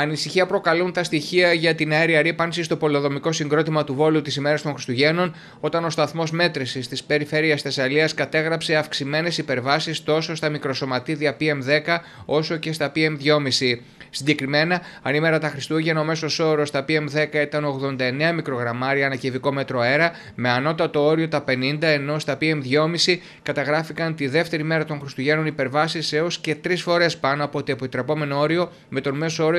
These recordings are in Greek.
Ανησυχία προκαλούν τα στοιχεία για την αέρια ρήπανση στο πολεοδομικό συγκρότημα του Βόλου της ημέρας των Χριστουγέννων, όταν ο σταθμός μέτρησης της περιφέρειας Θεσσαλίας κατέγραψε αυξημένες υπερβάσεις τόσο στα μικροσωματίδια PM10 όσο και στα PM2,5. Συγκεκριμένα, ανήμερα τα Χριστούγεννα, ο μέσος όρος στα PM10 ήταν 89 μικρογραμμάρια ανά κυβικό μέτρο αέρα, με ανώτατο όριο τα 50, ενώ στα PM2,5 καταγράφηκαν τη δεύτερη μέρα των Χριστουγέννων υπερβάσεις έως και τρεις φορές πάνω από το επιτρεπόμενο όριο, με τον μέσο όρο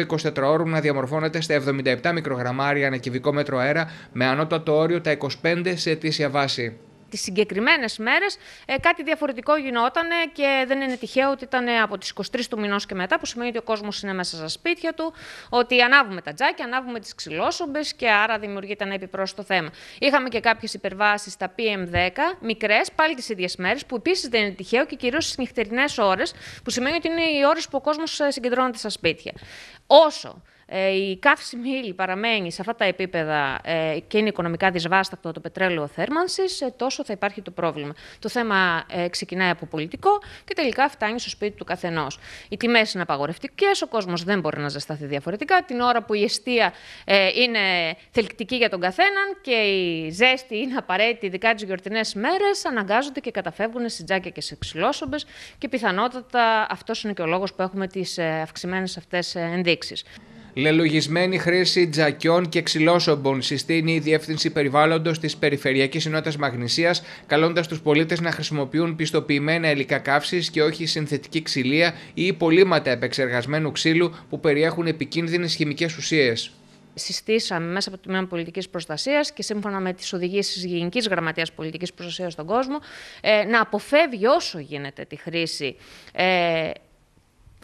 να διαμορφώνεται στα 77 μικρογραμμάρια ανά κυβικό μέτρο αέρα με ανώτατο όριο τα 25 σε αιτήσια βάση τις συγκεκριμένες μέρες ε, κάτι διαφορετικό γινόταν και δεν είναι τυχαίο ότι ήταν ε, από τις 23 του μηνός και μετά, που σημαίνει ότι ο κόσμος είναι μέσα στα σπίτια του, ότι ανάβουμε τα τζάκια, ανάβουμε τις ξυλόσομπες και άρα δημιουργείται ένα επιπρόσθετο θέμα. Είχαμε και κάποιες υπερβάσεις στα PM10, μικρές, πάλι τις ίδιες μέρες, που επίσης δεν είναι τυχαίο και κυρίως στις νυχτερινές ώρες, που σημαίνει ότι είναι οι ώρες που ο κόσμος ε, συγκεντρώνεται στα σπίτια. Όσο ε, η καύσιμη ύλη παραμένει σε αυτά τα επίπεδα ε, και είναι οικονομικά δυσβάστακτο το πετρέλαιο θέρμανσης, ε, τόσο θα υπάρχει το πρόβλημα. Το θέμα ξεκινάει από πολιτικό και τελικά φτάνει στο σπίτι του καθενός. Οι τιμές είναι απαγορευτικές, ο κόσμος δεν μπορεί να ζεσταθεί διαφορετικά. Την ώρα που η αιστεία είναι θελκτική για τον καθέναν και η ζέστη είναι απαραίτητη, ειδικά τις γιορτινές μέρες, αναγκάζονται και καταφεύγουν σε τζάκια και σε ξυλόσομπες και πιθανότατα αυτός είναι και ο λόγος που έχουμε τις αυξημένες αυτές ενδείξει. Λελογισμένη χρήση τζακιών και ξυλόσομπων συστήνει η Διεύθυνση Περιβάλλοντος της Περιφερειακής Συνότητα Μαγνησίας, καλώντας τους πολίτες να χρησιμοποιούν πιστοποιημένα υλικά καύσης και όχι συνθετική ξυλία ή υπολείμματα επεξεργασμένου ξύλου που περιέχουν επικίνδυνες χημικές ουσίες συστήσαμε μέσα από το Τμήμα Πολιτικής Προστασίας και σύμφωνα με τις οδηγίε τη Γενικής Γραμματείας Πολιτικής Προστασίας στον κόσμο, ε, να αποφεύγει όσο γίνεται τη χρήση ε,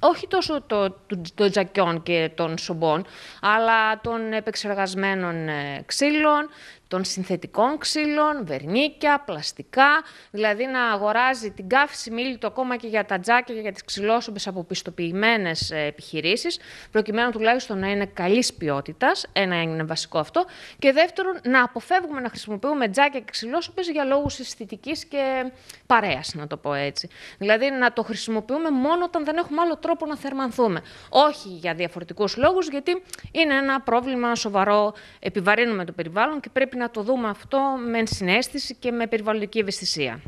όχι τόσο το, το, το τζακιών και των σομπών, αλλά των επεξεργασμένων ε, ξύλων, των συνθετικών ξύλων, βερνίκια, πλαστικά, δηλαδή να αγοράζει την καύση μίλητο ακόμα και για τα τζάκια και για τις ξυλόσομπες από πιστοποιημένες ε, επιχειρήσεις, προκειμένου τουλάχιστον να είναι καλής ποιότητας, ένα είναι βασικό αυτό, και δεύτερον να αποφεύγουμε να χρησιμοποιούμε τζάκια και ξυλόσομπες για λόγους αισθητικής και παρέας, να το πω έτσι. Δηλαδή να το χρησιμοποιούμε μόνο όταν δεν έχουμε άλλο τρόπο να θερμανθούμε. Όχι για διαφορετικούς λόγους, γιατί είναι ένα πρόβλημα σοβαρό, επιβαρύνουμε το περιβάλλον και πρέπει να το δούμε αυτό με συνέστηση και με περιβαλλοντική ευαισθησία.